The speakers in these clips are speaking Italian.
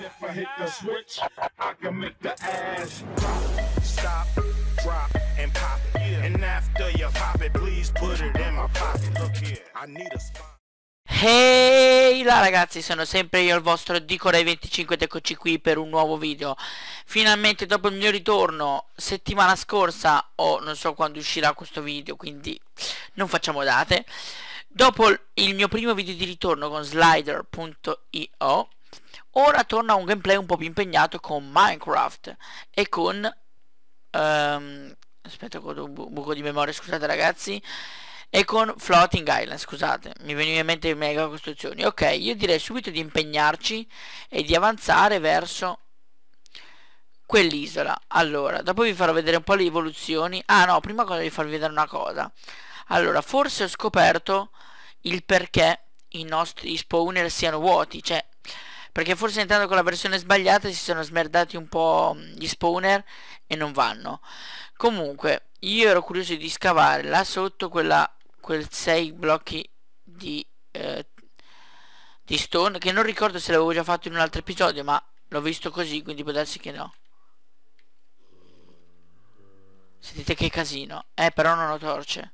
if I hit the switch, I can make the ass pop. Stop, drop, and pop it. Yeah. And after you pop it, please put it in my pocket. Look here, I need a spot. Ehi là ragazzi sono sempre io il vostro Dicorai25 ed eccoci qui per un nuovo video Finalmente dopo il mio ritorno settimana scorsa o non so quando uscirà questo video quindi non facciamo date Dopo il mio primo video di ritorno con slider.io Ora torna a un gameplay un po' più impegnato con Minecraft e con... Um, aspetta, ho un buco di memoria, scusate ragazzi. E con Floating Island, scusate, mi veniva in mente mega costruzioni. Ok, io direi subito di impegnarci e di avanzare verso quell'isola. Allora, dopo vi farò vedere un po' le evoluzioni. Ah no, prima cosa di farvi vedere una cosa. Allora, forse ho scoperto il perché i nostri spawner siano vuoti, cioè perché forse entrando con la versione sbagliata si sono smerdati un po' gli spawner e non vanno. Comunque, io ero curioso di scavare là sotto quella, quel 6 blocchi di, eh, di stone, che non ricordo se l'avevo già fatto in un altro episodio, ma l'ho visto così, quindi può darsi che no. Sentite che casino. Eh, però non ho torce.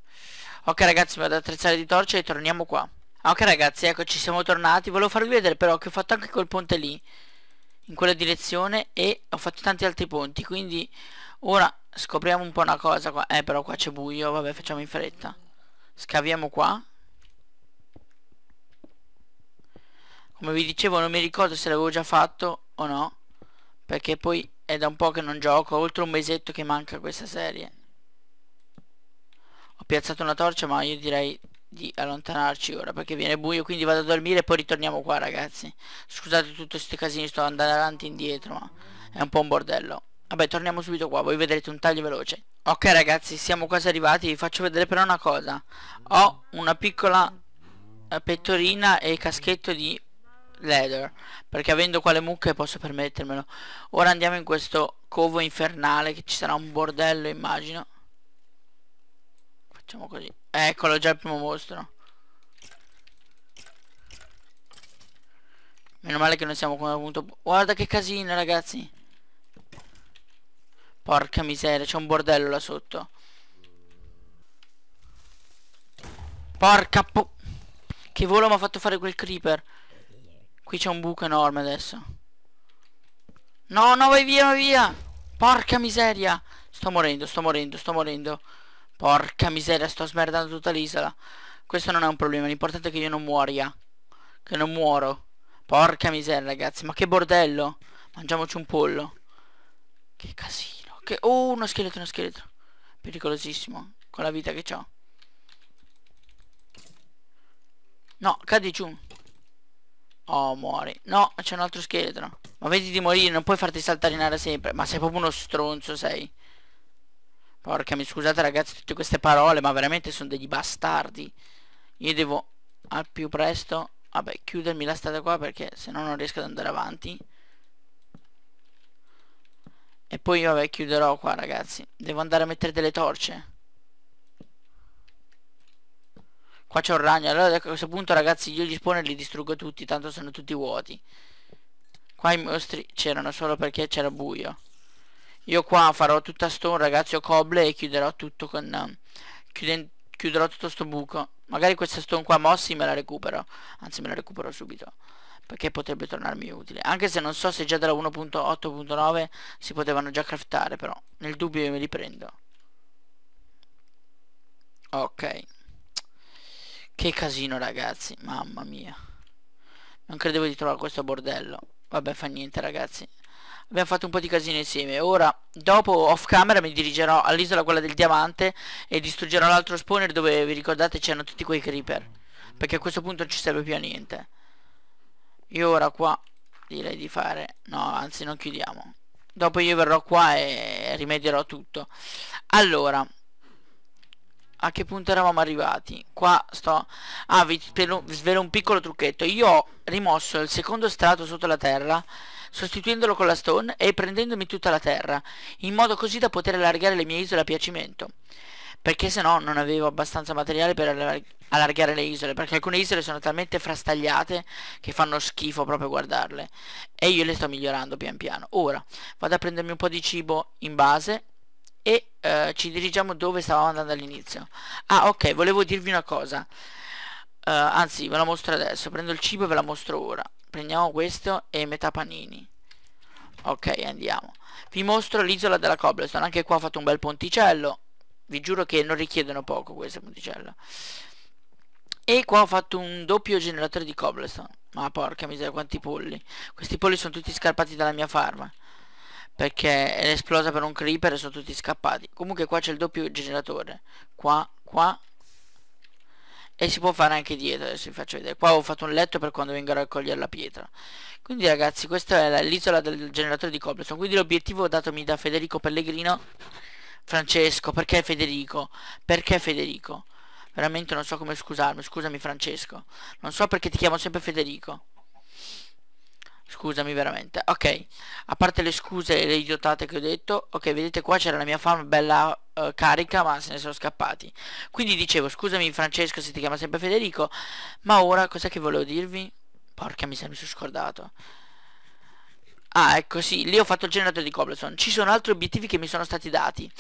Ok ragazzi, vado ad attrezzare di torce e torniamo qua. Ah, ok ragazzi, ecco ci siamo tornati. Volevo farvi vedere però che ho fatto anche quel ponte lì, in quella direzione, e ho fatto tanti altri ponti. Quindi ora scopriamo un po' una cosa qua. Eh però qua c'è buio, vabbè facciamo in fretta. Scaviamo qua. Come vi dicevo non mi ricordo se l'avevo già fatto o no, perché poi è da un po' che non gioco, oltre un mesetto che manca questa serie. Ho piazzato una torcia ma io direi di allontanarci ora perché viene buio quindi vado a dormire e poi ritorniamo qua ragazzi scusate tutti questi casini sto andando avanti e indietro ma è un po' un bordello vabbè torniamo subito qua voi vedrete un taglio veloce ok ragazzi siamo quasi arrivati vi faccio vedere però una cosa ho una piccola eh, pettorina e caschetto di leather perché avendo quale mucche posso permettermelo ora andiamo in questo covo infernale che ci sarà un bordello immagino facciamo così Eccolo già il primo mostro. Meno male che non siamo come appunto... Guarda che casino ragazzi. Porca miseria, c'è un bordello là sotto. Porca po... Che volo mi ha fatto fare quel creeper. Qui c'è un buco enorme adesso. No, no, vai via, vai via. Porca miseria. Sto morendo, sto morendo, sto morendo. Porca miseria, sto smerdando tutta l'isola. Questo non è un problema, l'importante è che io non muoia. Che non muoro. Porca miseria, ragazzi, ma che bordello. Mangiamoci un pollo. Che casino. Che... Oh, uno scheletro, uno scheletro. Pericolosissimo. Con la vita che ho. No, cadi giù. Oh, muori. No, c'è un altro scheletro. Ma vedi di morire, non puoi farti saltare in aria sempre. Ma sei proprio uno stronzo, sei. Porca mi scusate ragazzi tutte queste parole ma veramente sono degli bastardi Io devo al più presto Vabbè chiudermi la strada qua perché se no non riesco ad andare avanti E poi vabbè chiuderò qua ragazzi Devo andare a mettere delle torce Qua c'è un ragno Allora ecco, a questo punto ragazzi io gli spawn e li distruggo tutti Tanto sono tutti vuoti Qua i mostri c'erano solo perché c'era buio io qua farò tutta sto ragazzo coble e chiuderò tutto con um, chiuden, chiuderò tutto sto buco magari questa stone qua mossi me la recupero anzi me la recupero subito perché potrebbe tornarmi utile anche se non so se già dalla 1.8.9 si potevano già craftare però nel dubbio io me li prendo ok che casino ragazzi mamma mia non credevo di trovare questo bordello vabbè fa niente ragazzi abbiamo fatto un po' di casino insieme ora dopo off camera mi dirigerò all'isola quella del diamante e distruggerò l'altro spawner dove vi ricordate c'erano tutti quei creeper perché a questo punto non ci serve più a niente io ora qua direi di fare no anzi non chiudiamo dopo io verrò qua e rimedierò tutto allora a che punto eravamo arrivati qua sto ah vi svelo un piccolo trucchetto io ho rimosso il secondo strato sotto la terra sostituendolo con la stone e prendendomi tutta la terra, in modo così da poter allargare le mie isole a piacimento. Perché se no non avevo abbastanza materiale per allargare le isole, perché alcune isole sono talmente frastagliate che fanno schifo proprio guardarle. E io le sto migliorando pian piano. Ora vado a prendermi un po' di cibo in base e eh, ci dirigiamo dove stavamo andando all'inizio. Ah ok, volevo dirvi una cosa. Uh, anzi, ve la mostro adesso. Prendo il cibo e ve la mostro ora prendiamo questo e metà panini ok andiamo vi mostro l'isola della cobblestone anche qua ho fatto un bel ponticello vi giuro che non richiedono poco queste ponticello e qua ho fatto un doppio generatore di cobblestone ma porca miseria quanti polli questi polli sono tutti scarpati dalla mia farma perché è esplosa per un creeper e sono tutti scappati comunque qua c'è il doppio generatore qua qua e si può fare anche dietro adesso vi faccio vedere qua ho fatto un letto per quando vengo a raccogliere la pietra quindi ragazzi questa è l'isola del generatore di Cobblestone quindi l'obiettivo datomi da Federico Pellegrino Francesco perché Federico perché Federico veramente non so come scusarmi scusami Francesco non so perché ti chiamo sempre Federico Scusami veramente Ok A parte le scuse e le idiotate che ho detto Ok vedete qua c'era la mia farm bella uh, carica Ma se ne sono scappati Quindi dicevo Scusami Francesco se ti chiama sempre Federico Ma ora cos'è che volevo dirvi? Porca miseria mi sono scordato Ah ecco sì Lì ho fatto il generatore di Cobblestone Ci sono altri obiettivi che mi sono stati dati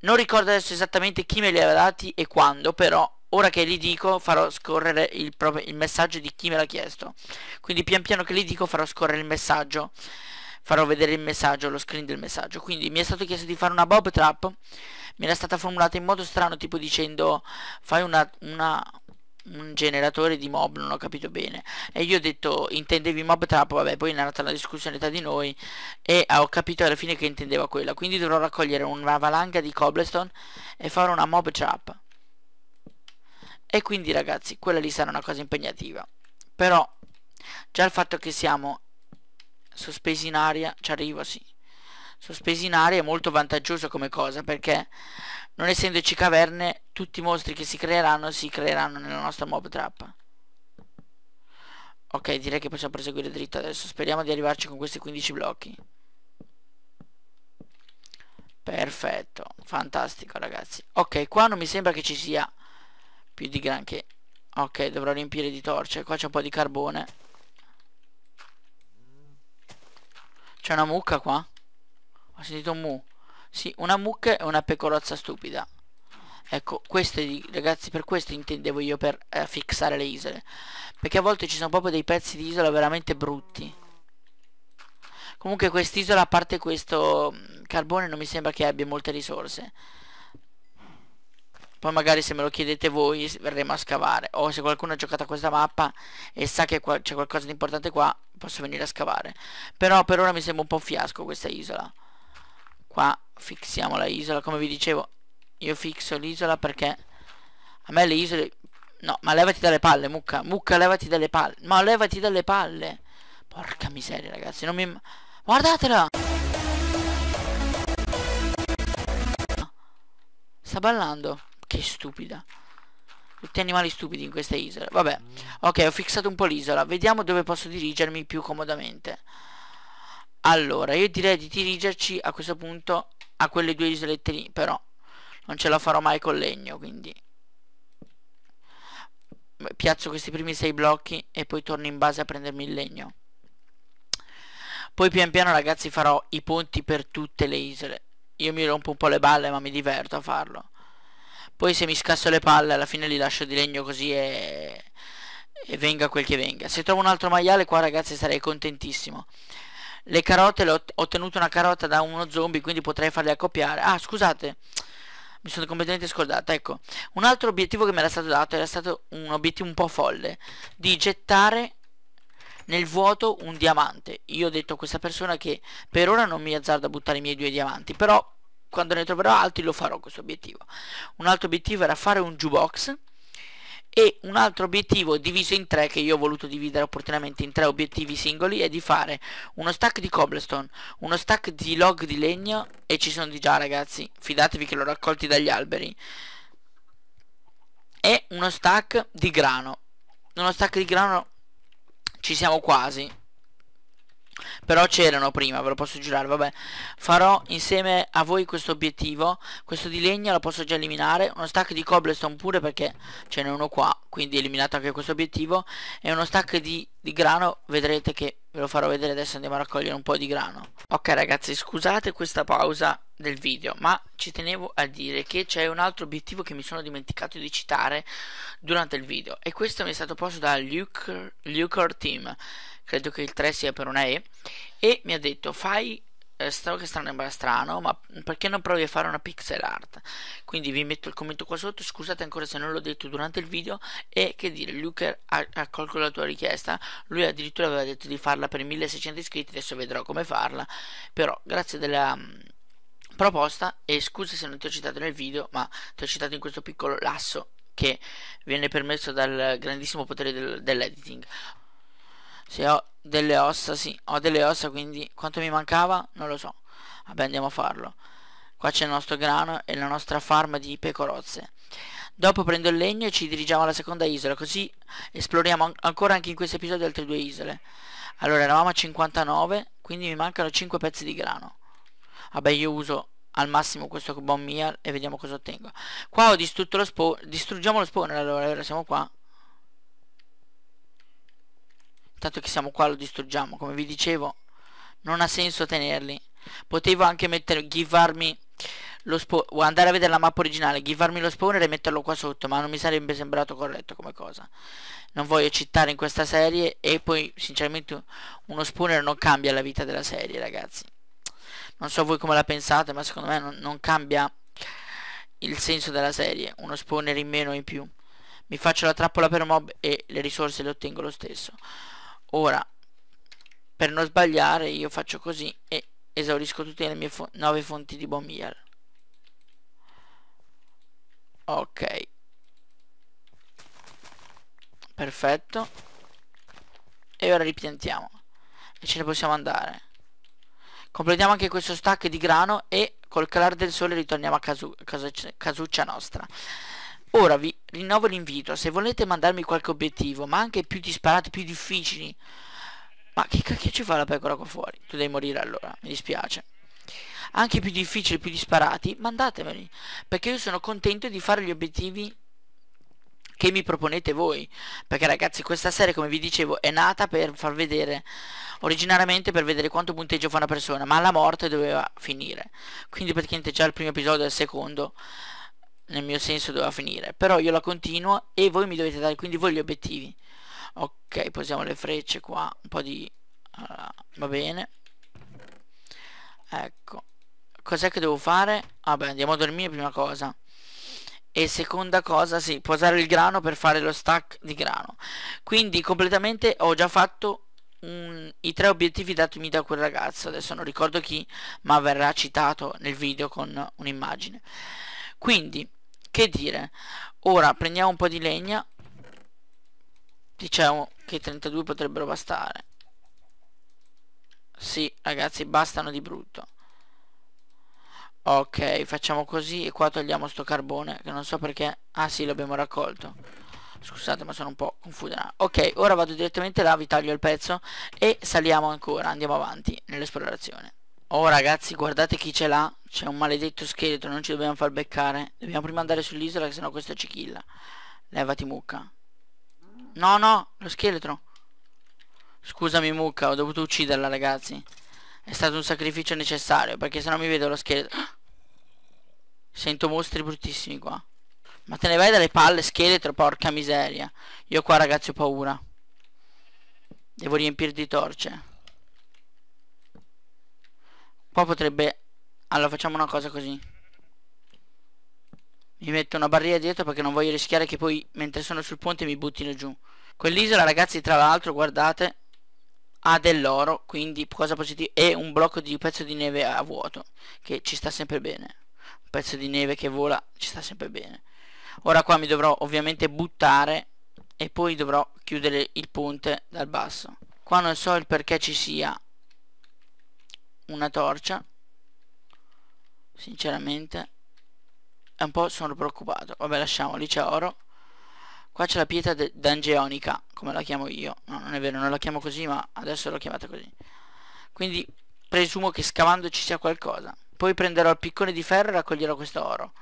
Non ricordo adesso esattamente chi me li aveva dati e quando Però ora che gli dico farò scorrere il, il messaggio di chi me l'ha chiesto quindi pian piano che gli dico farò scorrere il messaggio farò vedere il messaggio, lo screen del messaggio. Quindi mi è stato chiesto di fare una bob trap, mi era stata formulata in modo strano, tipo dicendo fai una, una, un generatore di mob, non ho capito bene. E io ho detto intendevi mob trap, vabbè, poi è nata la discussione tra di noi e ah, ho capito alla fine che intendeva quella. Quindi dovrò raccogliere una valanga di cobblestone e fare una mob trap. E quindi ragazzi, quella lì sarà una cosa impegnativa. Però, già il fatto che siamo sospesi in aria, ci arrivo sì. Sospesi in aria è molto vantaggioso come cosa perché non essendoci caverne, tutti i mostri che si creeranno si creeranno nella nostra mob trap. Ok, direi che possiamo proseguire dritto adesso. Speriamo di arrivarci con questi 15 blocchi. Perfetto, fantastico ragazzi. Ok, qua non mi sembra che ci sia più di granché ok dovrò riempire di torce qua c'è un po' di carbone c'è una mucca qua ho sentito un mu sì una mucca e una pecorozza stupida ecco queste ragazzi per questo intendevo io per eh, fissare le isole perché a volte ci sono proprio dei pezzi di isola veramente brutti comunque quest'isola a parte questo mm, carbone non mi sembra che abbia molte risorse poi magari se me lo chiedete voi verremo a scavare o se qualcuno ha giocato a questa mappa e sa che qua c'è qualcosa di importante qua posso venire a scavare però per ora mi sembra un po' fiasco questa isola qua fixiamo la isola come vi dicevo io fisso l'isola perché a me le isole no ma levati dalle palle mucca mucca levati dalle palle ma levati dalle palle porca miseria ragazzi non mi guardatela sta ballando che stupida. Tutti animali stupidi in questa isola. Vabbè. Ok, ho fissato un po' l'isola. Vediamo dove posso dirigermi più comodamente. Allora, io direi di dirigerci a questo punto a quelle due isolette lì. Però non ce la farò mai col legno, quindi... Piazzo questi primi sei blocchi e poi torno in base a prendermi il legno. Poi pian piano ragazzi farò i ponti per tutte le isole. Io mi rompo un po' le balle ma mi diverto a farlo poi se mi scasso le palle alla fine li lascio di legno così e, e venga quel che venga se trovo un altro maiale qua ragazzi sarei contentissimo le carote le ho ottenuto una carota da uno zombie quindi potrei farle accoppiare ah scusate mi sono completamente scordato. ecco un altro obiettivo che mi era stato dato era stato un obiettivo un po' folle di gettare nel vuoto un diamante io ho detto a questa persona che per ora non mi azzardo a buttare i miei due diamanti però quando ne troverò altri lo farò questo obiettivo un altro obiettivo era fare un jukebox e un altro obiettivo diviso in tre che io ho voluto dividere opportunamente in tre obiettivi singoli è di fare uno stack di cobblestone uno stack di log di legno e ci sono di già ragazzi fidatevi che l'ho raccolti dagli alberi e uno stack di grano uno stack di grano ci siamo quasi però c'erano prima, ve lo posso giurare, vabbè. Farò insieme a voi questo obiettivo. Questo di legno lo posso già eliminare. Uno stack di cobblestone pure perché ce n'è uno qua. Quindi eliminato anche questo obiettivo. E uno stack di, di grano vedrete che ve lo farò vedere adesso andiamo a raccogliere un po' di grano ok ragazzi scusate questa pausa del video ma ci tenevo a dire che c'è un altro obiettivo che mi sono dimenticato di citare durante il video e questo mi è stato posto da Luke, Lucre Team credo che il 3 sia per una E, e mi ha detto fai eh, so che sembra strano, ma perché non provi a fare una pixel art? Quindi vi metto il commento qua sotto, scusate ancora se non l'ho detto durante il video e che dire, Luca ha accolto la tua richiesta, lui addirittura aveva detto di farla per 1600 iscritti, adesso vedrò come farla, però grazie della mm, proposta e scusa se non ti ho citato nel video, ma ti ho citato in questo piccolo lasso che viene permesso dal grandissimo potere del, dell'editing. Se ho delle ossa, sì, ho delle ossa, quindi quanto mi mancava? Non lo so. Vabbè, andiamo a farlo. Qua c'è il nostro grano e la nostra farm di pecorozze. Dopo prendo il legno e ci dirigiamo alla seconda isola, così esploriamo an ancora anche in questo episodio altre due isole. Allora, eravamo a 59, quindi mi mancano 5 pezzi di grano. Vabbè, io uso al massimo questo bomb meal e vediamo cosa ottengo. Qua ho distrutto lo spawn, distruggiamo lo spawn, allora, allora siamo qua. Tanto che siamo qua lo distruggiamo Come vi dicevo Non ha senso tenerli Potevo anche mettere Givarmi lo spawn andare a vedere la mappa originale Givarmi lo spawner e metterlo qua sotto Ma non mi sarebbe sembrato corretto come cosa Non voglio citare in questa serie E poi sinceramente Uno spawner non cambia la vita della serie ragazzi Non so voi come la pensate Ma secondo me non, non cambia Il senso della serie Uno spawner in meno o in più Mi faccio la trappola per mob E le risorse le ottengo lo stesso ora per non sbagliare io faccio così e esaurisco tutte le mie 9 fonti di Bomier ok perfetto e ora ripiantiamo e ce ne possiamo andare completiamo anche questo stack di grano e col calare del sole ritorniamo a casu casuccia nostra Ora vi rinnovo l'invito, se volete mandarmi qualche obiettivo, ma anche più disparati, più difficili. Ma che cacchio ci fa la pecora qua fuori? Tu devi morire allora, mi dispiace. Anche più difficili, più disparati, mandatemeli, perché io sono contento di fare gli obiettivi che mi proponete voi perché ragazzi questa serie come vi dicevo è nata per far vedere originariamente per vedere quanto punteggio fa una persona ma alla morte doveva finire quindi praticamente già il primo episodio e il secondo nel mio senso doveva finire però io la continuo e voi mi dovete dare quindi voi gli obiettivi ok posiamo le frecce qua un po' di allora, eh, va bene ecco cos'è che devo fare? vabbè andiamo a dormire prima cosa e seconda cosa sì posare il grano per fare lo stack di grano quindi completamente ho già fatto un, i tre obiettivi datemi da quel ragazzo adesso non ricordo chi ma verrà citato nel video con un'immagine quindi che dire? Ora prendiamo un po' di legna. Diciamo che 32 potrebbero bastare. Sì, ragazzi, bastano di brutto. Ok, facciamo così e qua togliamo sto carbone che non so perché... Ah sì, l'abbiamo raccolto. Scusate ma sono un po' confusa. Ok, ora vado direttamente là, vi taglio il pezzo e saliamo ancora, andiamo avanti nell'esplorazione. Oh ragazzi guardate chi ce l'ha C'è un maledetto scheletro Non ci dobbiamo far beccare Dobbiamo prima andare sull'isola Che sennò questo ci killa Levati mucca No no Lo scheletro Scusami mucca Ho dovuto ucciderla ragazzi È stato un sacrificio necessario Perché sennò mi vedo lo scheletro Sento mostri bruttissimi qua Ma te ne vai dalle palle scheletro Porca miseria Io qua ragazzi ho paura Devo riempire di torce Qua potrebbe... Allora facciamo una cosa così. Mi metto una barriera dietro perché non voglio rischiare che poi mentre sono sul ponte mi buttino giù. Quell'isola ragazzi tra l'altro guardate ha dell'oro quindi cosa positiva e un blocco di pezzo di neve a vuoto che ci sta sempre bene. Un pezzo di neve che vola ci sta sempre bene. Ora qua mi dovrò ovviamente buttare e poi dovrò chiudere il ponte dal basso. Qua non so il perché ci sia una torcia sinceramente è un po' sono preoccupato vabbè lasciamo lì c'è oro qua c'è la pietra d'angeonica come la chiamo io no non è vero non la chiamo così ma adesso l'ho chiamata così quindi presumo che scavando ci sia qualcosa poi prenderò il piccone di ferro e raccoglierò questo oro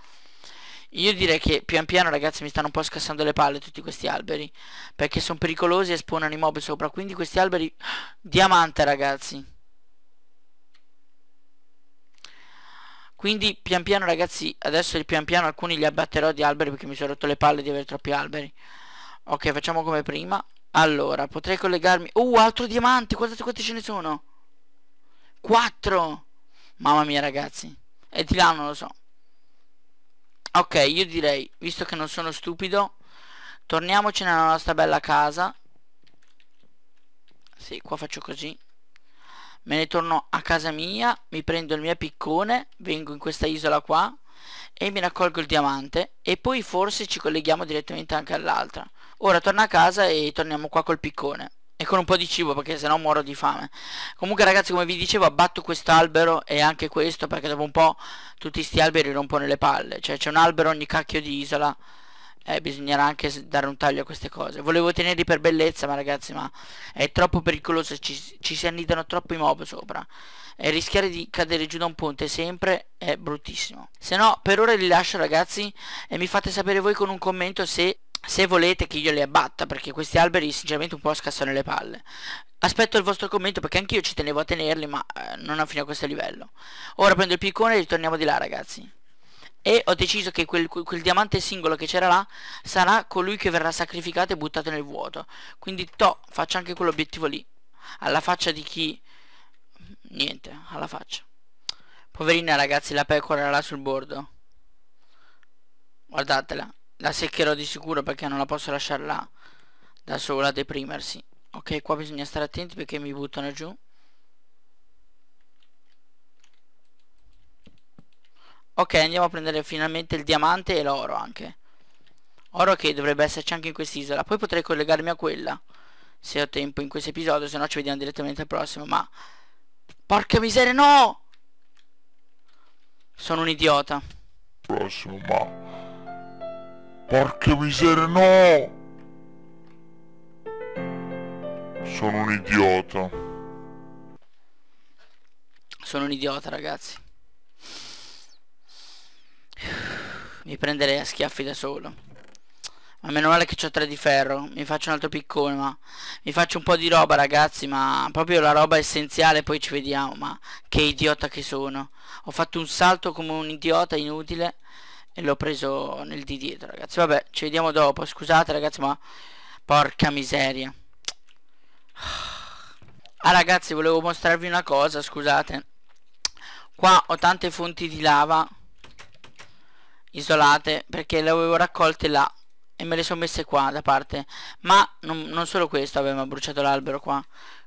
io direi che pian piano ragazzi mi stanno un po' scassando le palle tutti questi alberi Perché sono pericolosi e spawnano i mob sopra Quindi questi alberi... Diamante ragazzi quindi pian piano ragazzi adesso pian piano alcuni li abbatterò di alberi perché mi sono rotto le palle di avere troppi alberi ok facciamo come prima allora potrei collegarmi Uh altro diamante guardate quanti ce ne sono 4 mamma mia ragazzi e di là non lo so ok io direi visto che non sono stupido Torniamoci nella nostra bella casa sì qua faccio così me ne torno a casa mia, mi prendo il mio piccone, vengo in questa isola qua e mi raccolgo il diamante e poi forse ci colleghiamo direttamente anche all'altra. Ora torno a casa e torniamo qua col piccone e con un po' di cibo perché sennò muoro di fame comunque ragazzi come vi dicevo abbatto quest'albero e anche questo perché dopo un po' tutti questi alberi rompono le palle cioè c'è un albero ogni cacchio di isola eh, bisognerà anche dare un taglio a queste cose volevo tenerli per bellezza ma ragazzi ma è troppo pericoloso ci, ci si annidano troppi mob sopra e rischiare di cadere giù da un ponte sempre è bruttissimo se no per ora li lascio ragazzi e mi fate sapere voi con un commento se se volete che io li abbatta perché questi alberi sinceramente un po' scassano le palle aspetto il vostro commento perché anch'io ci tenevo a tenerli ma eh, non fino a questo livello ora prendo il piccone e ritorniamo di là ragazzi e ho deciso che quel, quel diamante singolo che c'era là sarà colui che verrà sacrificato e buttato nel vuoto quindi to faccio anche quell'obiettivo lì alla faccia di chi niente alla faccia poverina ragazzi la pecora era là sul bordo guardatela la seccherò di sicuro perché non la posso lasciar là da sola a deprimersi ok qua bisogna stare attenti perché mi buttano giù Ok andiamo a prendere finalmente il diamante e l'oro anche Oro che dovrebbe esserci anche in quest'isola Poi potrei collegarmi a quella Se ho tempo in questo episodio Se no ci vediamo direttamente al prossimo Ma Porca miseria no Sono un idiota Prossimo ma Porca miseria no Sono un idiota Sono un idiota ragazzi mi prenderei a schiaffi da solo. Ma meno male che ho tre di ferro. Mi faccio un altro piccone, ma... Mi faccio un po' di roba, ragazzi, ma... Proprio la roba essenziale, poi ci vediamo. Ma che idiota che sono. Ho fatto un salto come un idiota inutile. E l'ho preso nel di dietro, ragazzi. Vabbè, ci vediamo dopo. Scusate, ragazzi, ma... Porca miseria. Ah, ragazzi, volevo mostrarvi una cosa, scusate. Qua ho tante fonti di lava isolate perché le avevo raccolte là e me le sono messe qua da parte ma non, non solo questo avevamo bruciato l'albero qua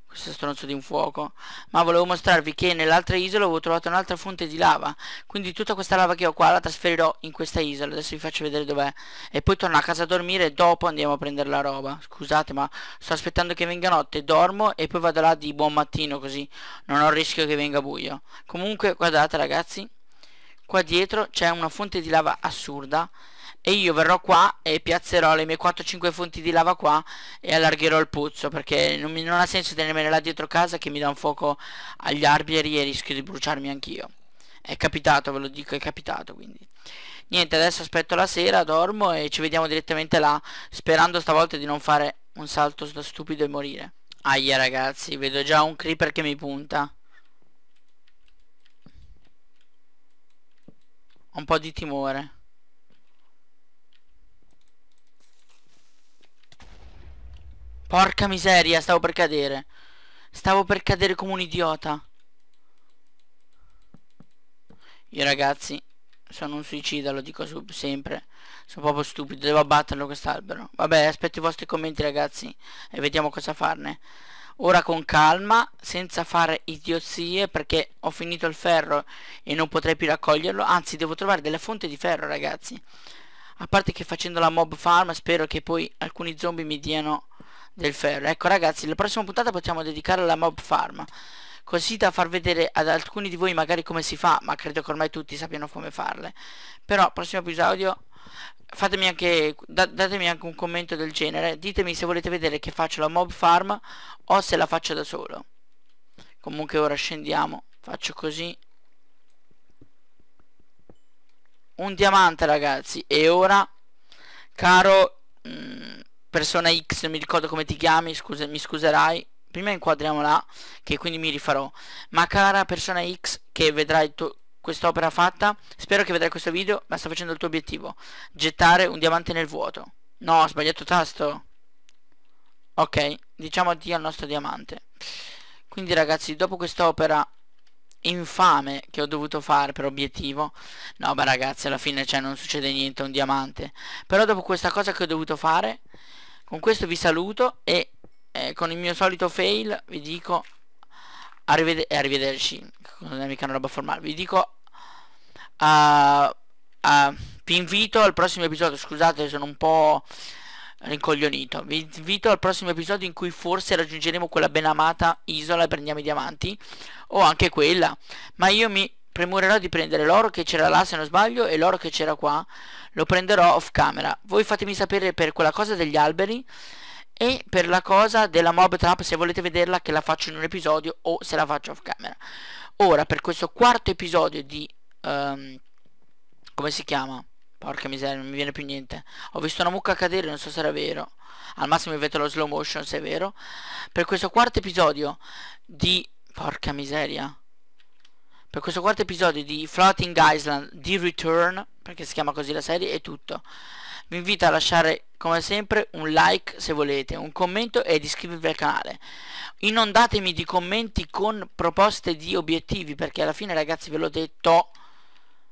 questo stronzo di un fuoco ma volevo mostrarvi che nell'altra isola avevo trovato un'altra fonte di lava quindi tutta questa lava che ho qua la trasferirò in questa isola adesso vi faccio vedere dov'è e poi torno a casa a dormire e dopo andiamo a prendere la roba scusate ma sto aspettando che venga notte dormo e poi vado là di buon mattino così non ho il rischio che venga buio comunque guardate ragazzi qua dietro c'è una fonte di lava assurda e io verrò qua e piazzerò le mie 4-5 fonti di lava qua e allargherò il pozzo perché non, mi, non ha senso tenermene là dietro casa che mi dà un fuoco agli alberi e rischio di bruciarmi anch'io è capitato ve lo dico è capitato quindi niente adesso aspetto la sera dormo e ci vediamo direttamente là sperando stavolta di non fare un salto stupido e morire aia ragazzi vedo già un creeper che mi punta Ho un po' di timore. Porca miseria, stavo per cadere. Stavo per cadere come un idiota. Io ragazzi, sono un suicida, lo dico sempre. Sono proprio stupido, devo abbatterlo quest'albero. Vabbè, aspetto i vostri commenti ragazzi e vediamo cosa farne. Ora con calma, senza fare idiozie perché ho finito il ferro e non potrei più raccoglierlo, anzi devo trovare delle fonti di ferro ragazzi. A parte che facendo la mob farm spero che poi alcuni zombie mi diano del ferro. Ecco ragazzi, la prossima puntata possiamo dedicare alla mob farm, così da far vedere ad alcuni di voi magari come si fa, ma credo che ormai tutti sappiano come farle. Però prossimo episodio fatemi anche da, datemi anche un commento del genere ditemi se volete vedere che faccio la mob farm o se la faccio da solo comunque ora scendiamo faccio così un diamante ragazzi e ora caro mh, mm, persona X non mi ricordo come ti chiami scusa, mi scuserai prima inquadriamo là che quindi mi rifarò ma cara persona X che vedrai tu quest'opera fatta, spero che vedrai questo video, ma sto facendo il tuo obiettivo. Gettare un diamante nel vuoto. No, ho sbagliato tasto. Ok, diciamo addio al nostro diamante. Quindi ragazzi, dopo quest'opera infame che ho dovuto fare per obiettivo No ma ragazzi alla fine cioè, non succede niente un diamante Però dopo questa cosa che ho dovuto fare Con questo vi saluto e eh, con il mio solito fail vi dico arrivederci, eh, arrivederci non è mica una roba formale vi dico a, ah, a, ah, vi invito al prossimo episodio scusate sono un po' rincoglionito vi invito al prossimo episodio in cui forse raggiungeremo quella ben amata isola e prendiamo i diamanti o anche quella ma io mi premurerò di prendere l'oro che c'era là se non sbaglio e l'oro che c'era qua lo prenderò off camera voi fatemi sapere per quella cosa degli alberi e per la cosa della mob trap se volete vederla che la faccio in un episodio o se la faccio off camera ora per questo quarto episodio di um, come si chiama porca miseria non mi viene più niente ho visto una mucca cadere non so se era vero al massimo mi vedo lo slow motion se è vero per questo quarto episodio di porca miseria per questo quarto episodio di Floating Island di Return perché si chiama così la serie è tutto vi invito a lasciare come sempre un like se volete, un commento e ed iscrivervi al canale. Inondatemi di commenti con proposte di obiettivi perché alla fine ragazzi ve l'ho detto,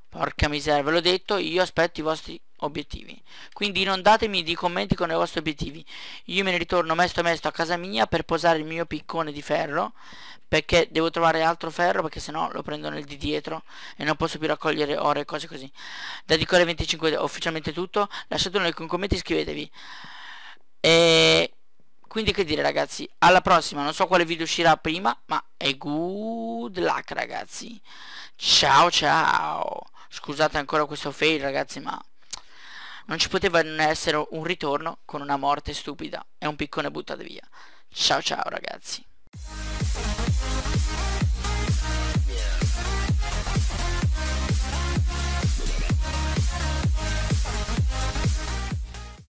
porca miseria, ve l'ho detto, io aspetto i vostri obiettivi quindi inondatemi di commenti con i vostri obiettivi io me ne ritorno mesto mesto a casa mia per posare il mio piccone di ferro perché devo trovare altro ferro perché sennò lo prendo nel di dietro e non posso più raccogliere ore e cose così da Dicore 25 ufficialmente tutto lasciatelo nei commenti iscrivetevi e quindi che dire ragazzi alla prossima non so quale video uscirà prima ma è good luck ragazzi ciao ciao scusate ancora questo fail ragazzi ma non ci poteva non essere un ritorno con una morte stupida e un piccone buttato via. Ciao ciao ragazzi.